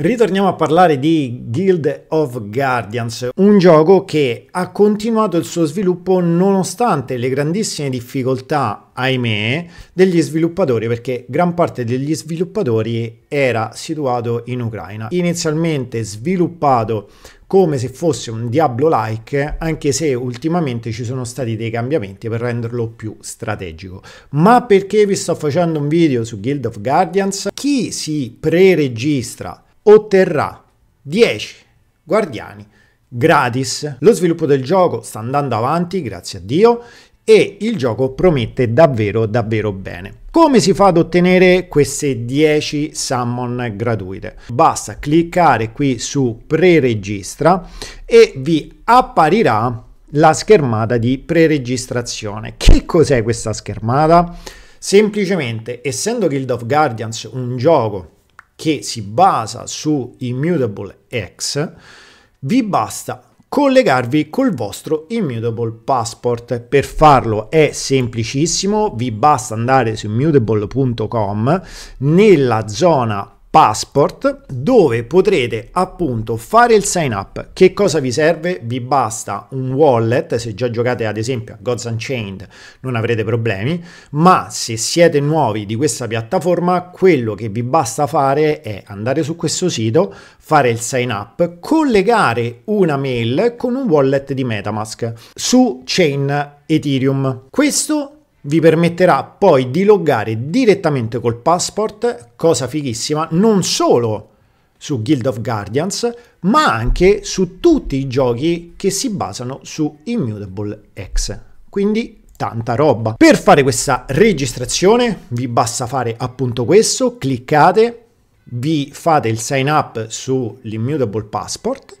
Ritorniamo a parlare di Guild of Guardians, un gioco che ha continuato il suo sviluppo nonostante le grandissime difficoltà, ahimè, degli sviluppatori, perché gran parte degli sviluppatori era situato in Ucraina. Inizialmente sviluppato come se fosse un Diablo-like, anche se ultimamente ci sono stati dei cambiamenti per renderlo più strategico. Ma perché vi sto facendo un video su Guild of Guardians? Chi si pre-registra otterrà 10 guardiani gratis. Lo sviluppo del gioco sta andando avanti, grazie a Dio, e il gioco promette davvero davvero bene. Come si fa ad ottenere queste 10 summon gratuite? Basta cliccare qui su preregistra e vi apparirà la schermata di preregistrazione. Che cos'è questa schermata? Semplicemente, essendo Guild of Guardians un gioco che si basa su Immutable X, vi basta collegarvi col vostro Immutable Passport. Per farlo è semplicissimo, vi basta andare su immutable.com nella zona passport dove potrete appunto fare il sign up che cosa vi serve vi basta un wallet se già giocate ad esempio a Gods Unchained non avrete problemi ma se siete nuovi di questa piattaforma quello che vi basta fare è andare su questo sito fare il sign up collegare una mail con un wallet di metamask su chain ethereum questo vi permetterà poi di loggare direttamente col passport, cosa fighissima, non solo su Guild of Guardians, ma anche su tutti i giochi che si basano su Immutable X. Quindi tanta roba. Per fare questa registrazione vi basta fare appunto questo, cliccate, vi fate il sign up sull'Immutable Passport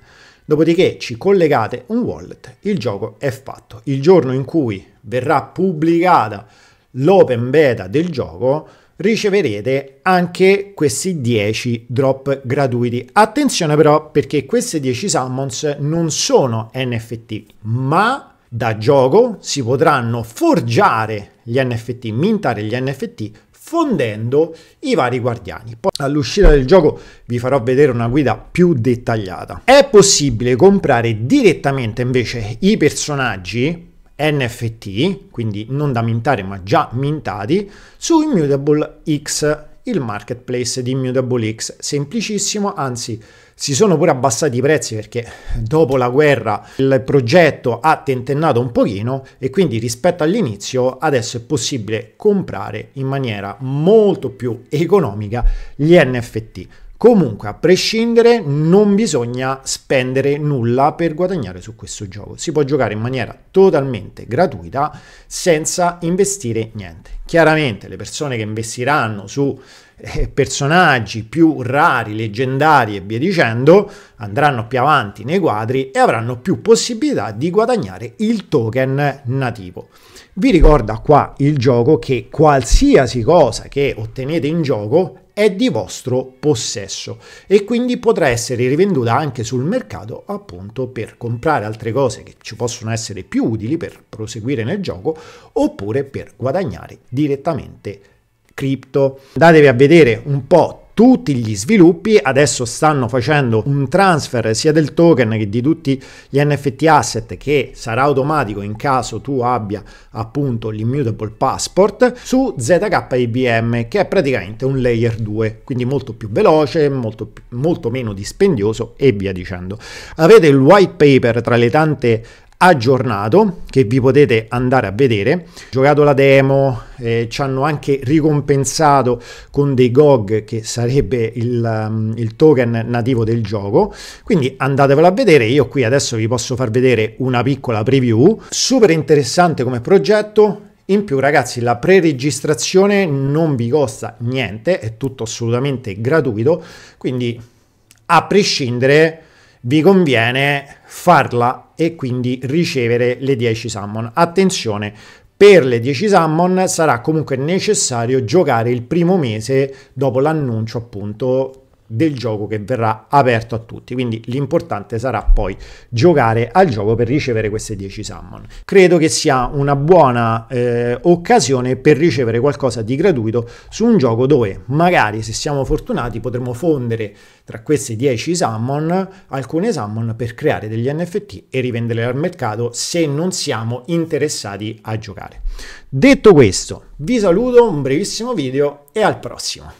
Dopodiché ci collegate un wallet, il gioco è fatto. Il giorno in cui verrà pubblicata l'open beta del gioco, riceverete anche questi 10 drop gratuiti. Attenzione però perché questi 10 summons non sono NFT, ma da gioco si potranno forgiare gli NFT, mintare gli NFT fondendo i vari guardiani. Poi all'uscita del gioco vi farò vedere una guida più dettagliata. È possibile comprare direttamente invece i personaggi NFT, quindi non da mintare ma già mintati, su Immutable X, il marketplace di Immutable X, semplicissimo, anzi si sono pure abbassati i prezzi perché dopo la guerra il progetto ha tentennato un pochino e quindi rispetto all'inizio adesso è possibile comprare in maniera molto più economica gli NFT. Comunque, a prescindere, non bisogna spendere nulla per guadagnare su questo gioco. Si può giocare in maniera totalmente gratuita senza investire niente. Chiaramente le persone che investiranno su eh, personaggi più rari, leggendari e via dicendo, andranno più avanti nei quadri e avranno più possibilità di guadagnare il token nativo. Vi ricorda qua il gioco che qualsiasi cosa che ottenete in gioco è di vostro possesso e quindi potrà essere rivenduta anche sul mercato appunto per comprare altre cose che ci possono essere più utili per proseguire nel gioco oppure per guadagnare direttamente cripto. Andatevi a vedere un po' tutti gli sviluppi adesso stanno facendo un transfer sia del token che di tutti gli NFT asset che sarà automatico in caso tu abbia appunto l'immutable passport su ZKIBM che è praticamente un layer 2 quindi molto più veloce molto, molto meno dispendioso e via dicendo avete il white paper tra le tante aggiornato che vi potete andare a vedere giocato la demo eh, ci hanno anche ricompensato con dei GOG che sarebbe il, um, il, token nativo del gioco quindi andatevelo a vedere io qui adesso vi posso far vedere una piccola preview super interessante come progetto in più ragazzi la pre-registrazione non vi costa niente è tutto assolutamente gratuito quindi a prescindere vi conviene farla e quindi ricevere le 10 summon. Attenzione, per le 10 summon sarà comunque necessario giocare il primo mese dopo l'annuncio appunto del gioco che verrà aperto a tutti. Quindi l'importante sarà poi giocare al gioco per ricevere queste 10 summon. Credo che sia una buona eh, occasione per ricevere qualcosa di gratuito su un gioco dove magari se siamo fortunati potremo fondere tra queste 10 summon alcune summon per creare degli NFT e rivenderle al mercato se non siamo interessati a giocare. Detto questo, vi saluto, un brevissimo video e al prossimo.